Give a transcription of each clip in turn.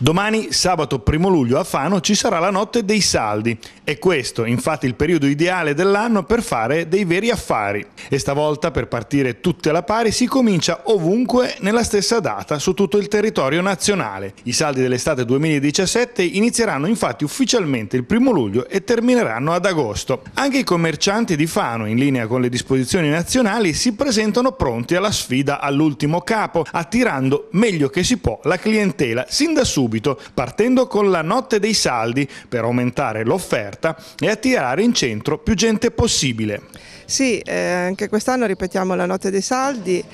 Domani, sabato 1 luglio, a Fano ci sarà la notte dei saldi è questo, infatti, il periodo ideale dell'anno per fare dei veri affari. E stavolta, per partire tutte alla pari, si comincia ovunque nella stessa data su tutto il territorio nazionale. I saldi dell'estate 2017 inizieranno infatti ufficialmente il primo luglio e termineranno ad agosto. Anche i commercianti di Fano, in linea con le disposizioni nazionali, si presentano pronti alla sfida all'ultimo capo, attirando meglio che si può la clientela sin da subito, partendo con la notte dei saldi per aumentare l'offerta coperta e attirare in centro più gente possibile. Sì, eh, anche quest'anno ripetiamo la notte dei saldi,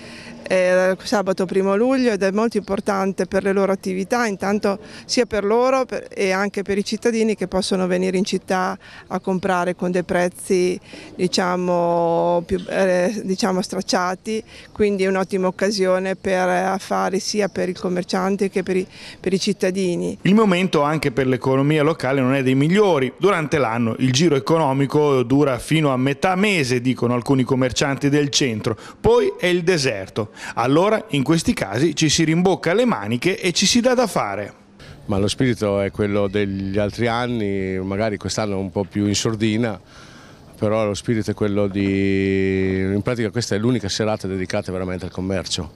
eh, sabato 1 luglio ed è molto importante per le loro attività, intanto sia per loro per, e anche per i cittadini che possono venire in città a comprare con dei prezzi diciamo, più, eh, diciamo stracciati, quindi è un'ottima occasione per affari sia per il commerciante che per i, per i cittadini. Il momento anche per l'economia locale non è dei migliori, durante l'anno il giro economico dura fino a metà mese dicono alcuni commercianti del centro, poi è il deserto. Allora in questi casi ci si rimbocca le maniche e ci si dà da fare. Ma lo spirito è quello degli altri anni, magari quest'anno un po' più in sordina, però lo spirito è quello di... in pratica questa è l'unica serata dedicata veramente al commercio,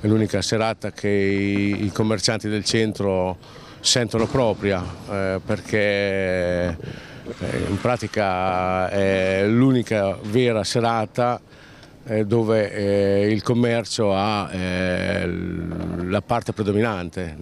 è l'unica serata che i commercianti del centro sentono propria eh, perché eh, in pratica è eh, l'unica vera serata eh, dove il commercio ha la parte predominante.